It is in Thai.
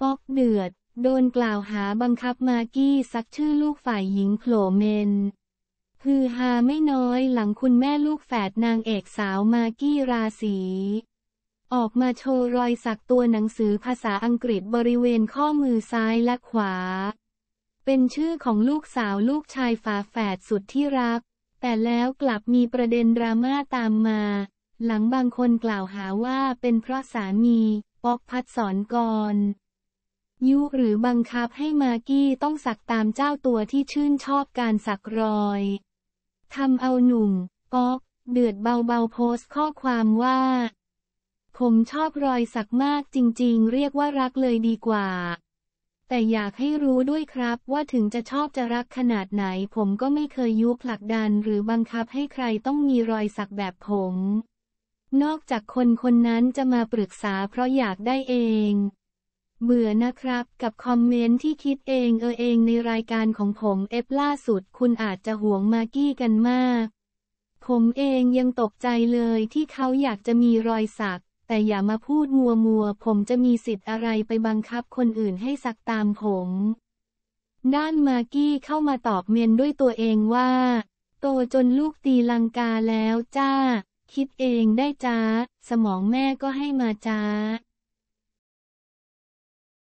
ป๊อกเดือด โดนกล่าวหาบังคับมากี้ซักชื่อลูกฝ่ายหญิงโผล่เมนคือฮาไม่น้อยหลังคุณแม่ลูกแฝดนางเอกสาวมากี้ราศีออกมาโชว์รอยสักตัวหนังสือภาษาอังกฤษบริเวณข้อมือซ้ายและขวา เป็นชื่อของลูกสาวลูกชายฝาแฝดสุดที่รัก แต่แล้วกลับมีประเด็นดราม่าตามมา หลังบางคนกล่าวหาว่าเป็นเพราะสามีปอกพัดสอนกรยุหรือบังคับให้มากกี้ต้องสักตามเจ้าตัวที่ชื่นชอบการสักรอยทำเอาหนุ่มป๊อกเดือดเบาๆโพสต์ข้อความว่า ผมชอบรอยสักมากจริง ๆ เรียกว่ารักเลยดีกว่า แต่อยากให้รู้ด้วยครับว่าถึงจะชอบจะรักขนาดไหน ผมก็ไม่เคยยุผลักดันหรือบังคับให้ใครต้องมีรอยสักแบบผม นอกจากคนคนนั้นจะมาปรึกษาเพราะอยากได้เองเบื่อนะครับ กับคอมเมนต์ที่คิดเองเออเองในรายการของผมเอฟล่าสุดคุณอาจจะห่วงมา์กี้กันมาก ผมเองยังตกใจเลยที่เขาอยากจะมีรอยสักแต่อย่ามาพูดมัวมัวผมจะมีสิทธิ์อะไรไปบังคับคนอื่นให้สักตามผม ด้านมา์กี้เข้ามาตอบเมนด้วยตัวเองว่า โตจนลูกตีลังกาแล้วจ้า คิดเองได้จ้า สมองแม่ก็ให้มาจ้า